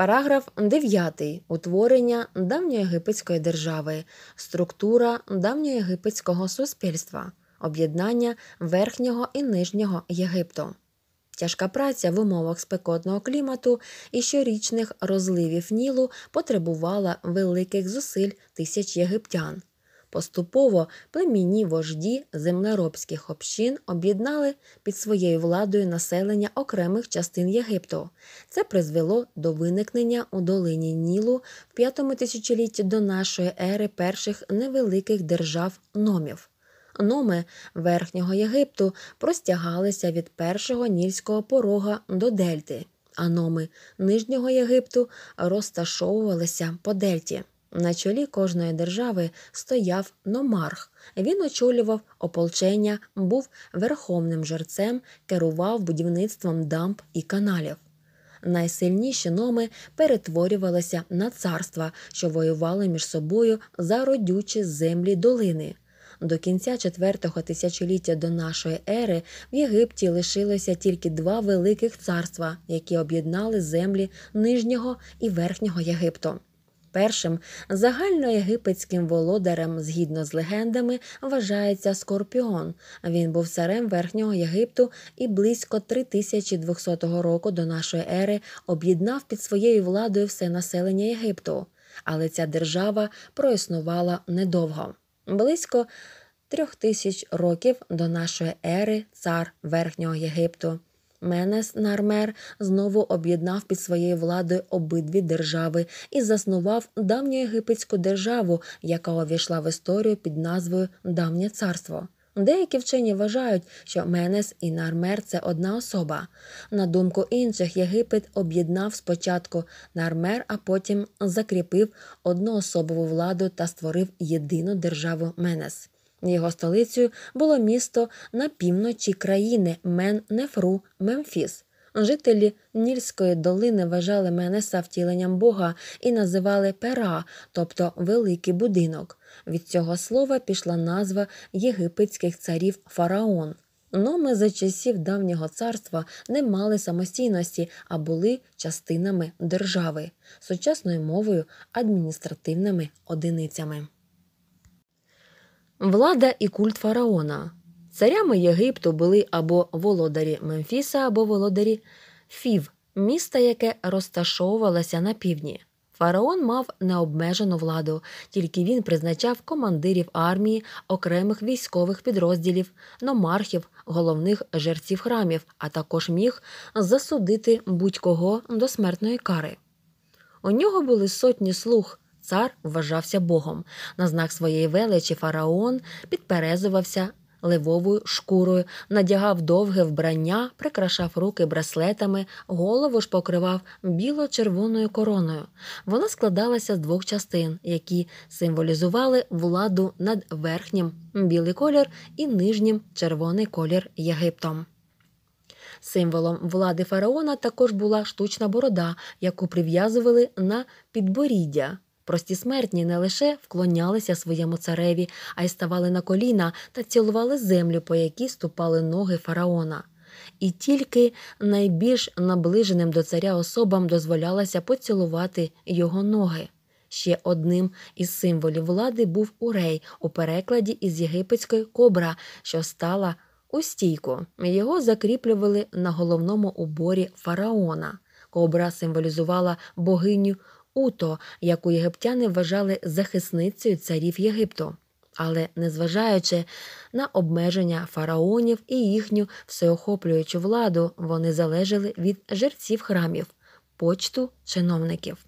Параграф 9. Утворення давньоєгипетської держави, структура давньоєгипетського суспільства, об'єднання верхнього і нижнього Єгипту. Тяжка праця в умовах спекотного клімату і щорічних розливів Нілу потребувала великих зусиль тисяч єгиптян. Поступово племінні вожді землеробських общин об'єднали під своєю владою населення окремих частин Єгипту. Це призвело до виникнення у долині Нілу в п'ятому тисячолітті до нашої ери перших невеликих держав номів. Номи Верхнього Єгипту простягалися від першого нільського порога до Дельти, а номи Нижнього Єгипту розташовувалися по Дельті. На чолі кожної держави стояв номарх. Він очолював ополчення, був верховним жерцем, керував будівництвом дамб і каналів. Найсильніші номи перетворювалися на царства, що воювали між собою за родючі землі долини. До кінця четвертого тисячоліття до нашої ери в Єгипті лишилося тільки два великих царства, які об'єднали землі нижнього і верхнього Єгипту. Першим загальноєгипетським володарем, згідно з легендами, вважається Скорпіон. Він був царем Верхнього Єгипту і близько 3200 року до нашої ери об'єднав під своєю владою все населення Єгипту. Але ця держава проіснувала недовго. Близько трьох тисяч років до нашої ери цар Верхнього Єгипту. Менес Нармер знову об'єднав під своєю владою обидві держави і заснував давню єгипетську державу, яка увійшла в історію під назвою Давнє царство. Деякі вчені вважають, що Менес і Нармер це одна особа. На думку інших, Єгипет об'єднав спочатку Нармер, а потім закріпив одноособову владу та створив єдину державу Менес. Його столицею було місто на півночі країни Мен Нефру Мемфіс. Жителі Нільської долини вважали Менеса втіленням Бога і називали пера, тобто великий будинок. Від цього слова пішла назва єгипетських царів фараон. Номи за часів давнього царства не мали самостійності, а були частинами держави, сучасною мовою адміністративними одиницями. Влада і культ фараона. Царями Єгипту були або володарі Мемфіса, або володарі Фів, міста, яке розташовувалося на півдні. Фараон мав необмежену владу, тільки він призначав командирів армії, окремих військових підрозділів, номархів, головних жерців храмів, а також міг засудити будь-кого до смертної кари. У нього були сотні слуг, цар вважався богом. На знак своєї величі фараон підперезувався левовою шкурою, надягав довге вбрання, прикрашав руки браслетами, голову ж покривав біло-червоною короною. Вона складалася з двох частин, які символізували владу над верхнім білий колір і нижнім червоний колір Єгиптом. Символом влади фараона також була штучна борода, яку прив'язували на підборіддя. Прості смертні не лише вклонялися своєму цареві, а й ставали на коліна та цілували землю, по якій ступали ноги фараона. І тільки найбільш наближеним до царя особам дозволялося поцілувати його ноги. Ще одним із символів влади був урей у перекладі із єгипетської кобра, що стала у Його закріплювали на головному уборі фараона. Кобра символізувала богиню Уто, яку єгиптяни вважали захисницею царів Єгипту, але незважаючи на обмеження фараонів і їхню всеохоплюючу владу, вони залежали від жерців храмів, почту чиновників.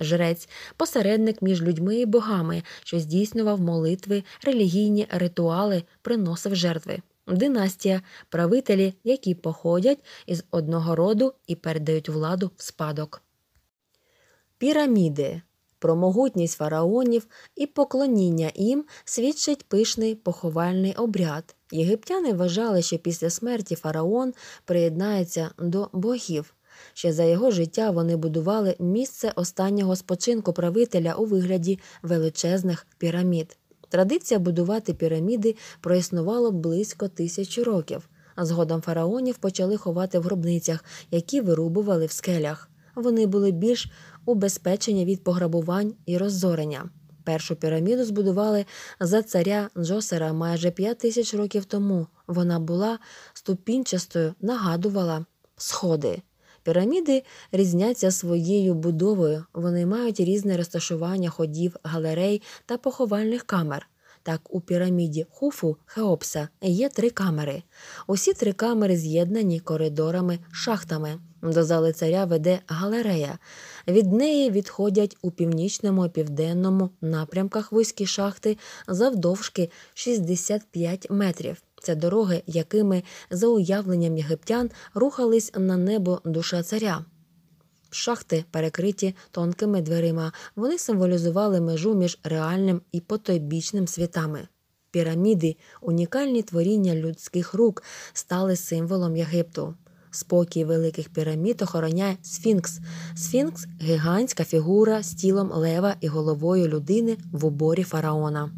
Жрець посередник між людьми і богами, що здійснював молитви, релігійні ритуали, приносив жертви, династія, правителі, які походять із одного роду і передають владу в спадок. Піраміди про могутність фараонів і поклоніння їм свідчить пишний поховальний обряд. Єгиптяни вважали, що після смерті фараон приєднається до богів. Ще за його життя вони будували місце останнього спочинку правителя у вигляді величезних пірамід. Традиція будувати піраміди проіснувала близько тисячі років, а згодом фараонів почали ховати в гробницях, які вирубували в скелях вони були більш убезпечені від пограбувань і розорення. Першу піраміду збудували за царя Джосера майже 5 тисяч років тому. Вона була ступінчастою, нагадувала сходи. Піраміди різняться своєю будовою, вони мають різне розташування ходів, галерей та поховальних камер. Так, у піраміді Хуфу Хеопса є три камери. Усі три камери з'єднані коридорами, шахтами. До зали царя веде галерея. Від неї відходять у північному і південному напрямках вузькі шахти завдовжки 65 метрів. Це дороги, якими, за уявленням єгиптян, рухались на небо душа царя. Шахти, перекриті тонкими дверима, вони символізували межу між реальним і потойбічним світами. Піраміди, унікальні творіння людських рук, стали символом Єгипту спокій великих пірамід охороняє Сфінкс. Сфінкс гігантська фігура з тілом лева і головою людини в уборі фараона.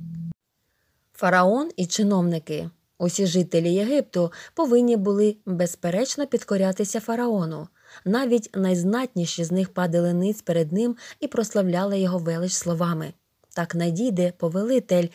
Фараон і чиновники. Усі жителі Єгипту повинні були безперечно підкорятися фараону. Навіть найзнатніші з них падали ниць перед ним і прославляли його велич словами так надійде повелитель,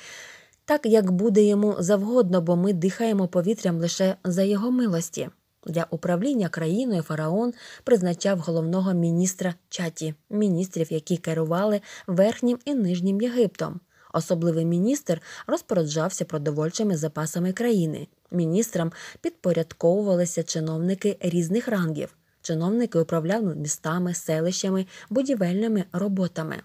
так як буде йому завгодно, бо ми дихаємо повітрям лише за його милості. Для управління країною фараон призначав головного міністра чаті, міністрів, які керували верхнім і нижнім Єгиптом. Особливий міністр розпоряджався продовольчими запасами країни. Міністрам підпорядковувалися чиновники різних рангів. Чиновники управляли містами, селищами, будівельними роботами.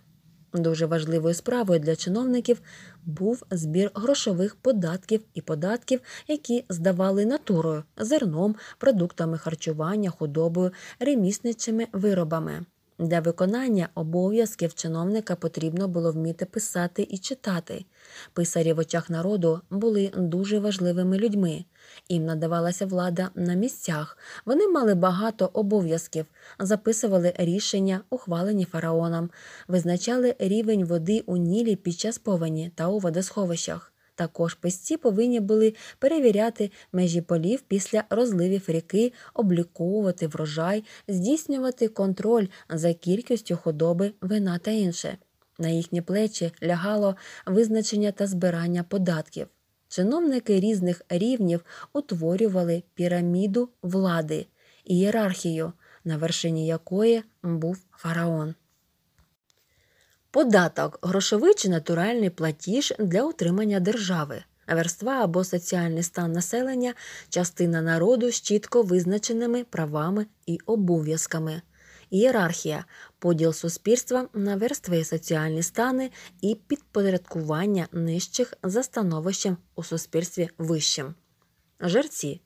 Дуже важливою справою для чиновників був збір грошових податків і податків, які здавали натурою, зерном, продуктами харчування, худобою, ремісничими виробами. Для виконання обов'язків чиновника потрібно було вміти писати і читати. Писарі в очах народу були дуже важливими людьми, їм надавалася влада на місцях. Вони мали багато обов'язків, записували рішення, ухвалені фараоном, визначали рівень води у нілі під час повені та у водосховищах. Також песці повинні були перевіряти межі полів після розливів ріки, обліковувати врожай, здійснювати контроль за кількістю худоби, вина та інше. На їхні плечі лягало визначення та збирання податків. Чиновники різних рівнів утворювали піраміду влади, ієрархію, на вершині якої був фараон. Податок грошовий чи натуральний платіж для утримання держави. Верства або соціальний стан населення частина народу з чітко визначеними правами і обов'язками. Ієрархія поділ суспільства на верстви і соціальні стани і підпорядкування нижчих за становищем у суспільстві вищим. Жерці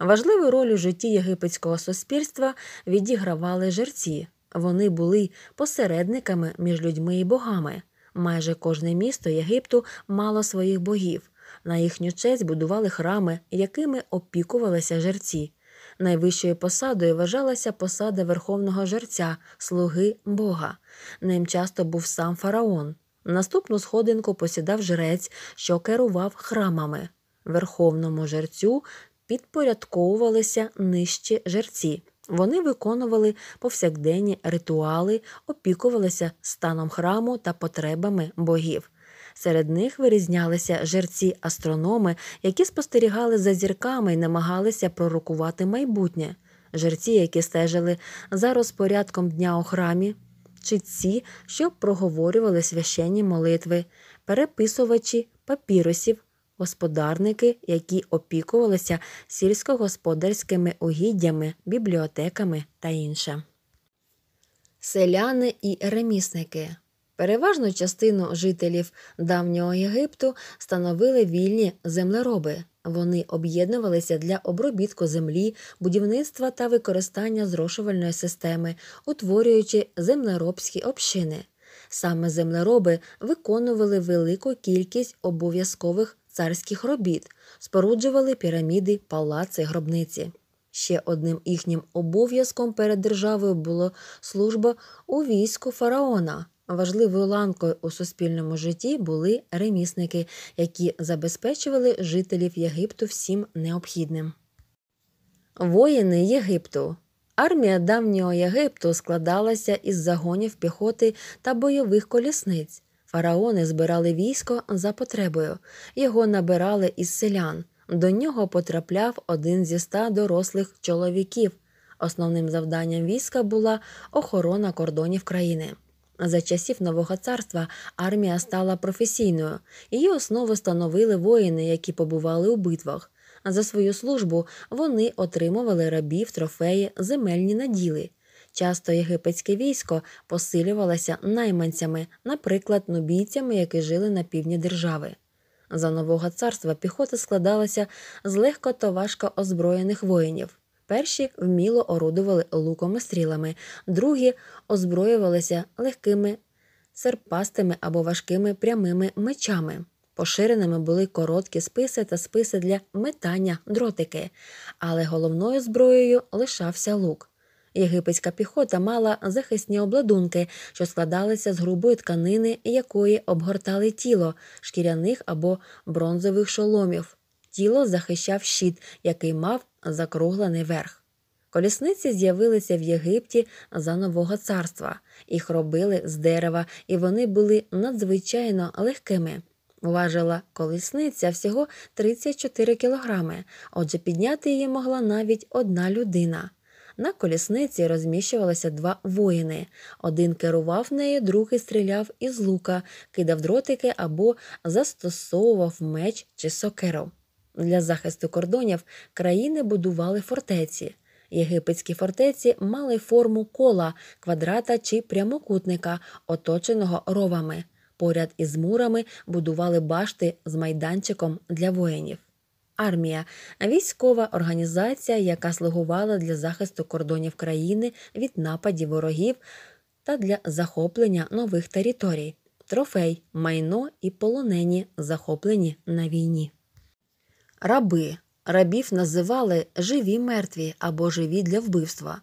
важливу роль у житті єгипетського суспільства відігравали жерці. Вони були посередниками між людьми і богами. Майже кожне місто Єгипту мало своїх богів. На їхню честь будували храми, якими опікувалися жерці. Найвищою посадою вважалася посада верховного жерця, слуги Бога. Ним часто був сам фараон. Наступну сходинку посідав жрець, що керував храмами. Верховному жерцю підпорядковувалися нижчі жерці. Вони виконували повсякденні ритуали, опікувалися станом храму та потребами богів. Серед них вирізнялися жерці астрономи, які спостерігали за зірками і намагалися пророкувати майбутнє, жерці, які стежили за розпорядком дня у храмі, чи ці, що проговорювали священні молитви, переписувачі папірусів господарники, які опікувалися сільськогосподарськими угіддями, бібліотеками та інше. Селяни і ремісники. Переважну частину жителів давнього Єгипту становили вільні землероби. Вони об'єднувалися для обробітку землі, будівництва та використання зрошувальної системи, утворюючи землеробські общини. Саме землероби виконували велику кількість обов'язкових царських робіт, споруджували піраміди, палаци, гробниці. Ще одним їхнім обов'язком перед державою була служба у війську фараона. Важливою ланкою у суспільному житті були ремісники, які забезпечували жителів Єгипту всім необхідним. Воїни Єгипту. Армія давнього Єгипту складалася із загонів піхоти та бойових колісниць. Фараони збирали військо за потребою, його набирали із селян. До нього потрапляв один зі ста дорослих чоловіків. Основним завданням війська була охорона кордонів країни. За часів нового царства армія стала професійною, її основу становили воїни, які побували у битвах. За свою службу вони отримували рабів, трофеї, земельні наділи. Часто єгипетське військо посилювалося найманцями, наприклад, нубійцями, які жили на півдні держави. За нового царства піхота складалася з легко та важко озброєних воїнів. Перші вміло орудували луком і стрілами, другі озброювалися легкими, серпастими або важкими прямими мечами. Поширеними були короткі списи та списи для метання дротики, але головною зброєю лишався лук. Єгипетська піхота мала захисні обладунки, що складалися з грубої тканини, якої обгортали тіло, шкіряних або бронзових шоломів. Тіло захищав щит, який мав закруглений верх. Колісниці з'явилися в Єгипті за нового царства, їх робили з дерева, і вони були надзвичайно легкими. Важила колісниця всього 34 кілограми, отже, підняти її могла навіть одна людина. На колісниці розміщувалися два воїни. Один керував нею, другий стріляв із лука, кидав дротики або застосовував меч чи сокеру. Для захисту кордонів країни будували фортеці. Єгипетські фортеці мали форму кола, квадрата чи прямокутника, оточеного ровами. Поряд із мурами будували башти з майданчиком для воїнів армія, військова організація, яка слугувала для захисту кордонів країни від нападів ворогів та для захоплення нових територій, трофей, майно і полонені, захоплені на війні. Раби рабів називали живі мертві або живі для вбивства.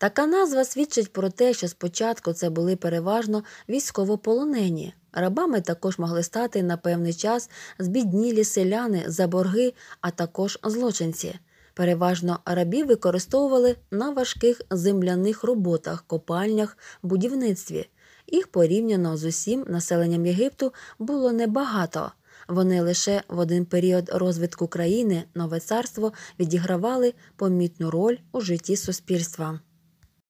Така назва свідчить про те, що спочатку це були переважно військовополонені. Рабами також могли стати на певний час збіднілі селяни за борги, а також злочинці. Переважно рабів використовували на важких земляних роботах, копальнях, будівництві. Їх порівняно з усім населенням Єгипту було небагато. Вони лише в один період розвитку країни нове царство відігравали помітну роль у житті суспільства.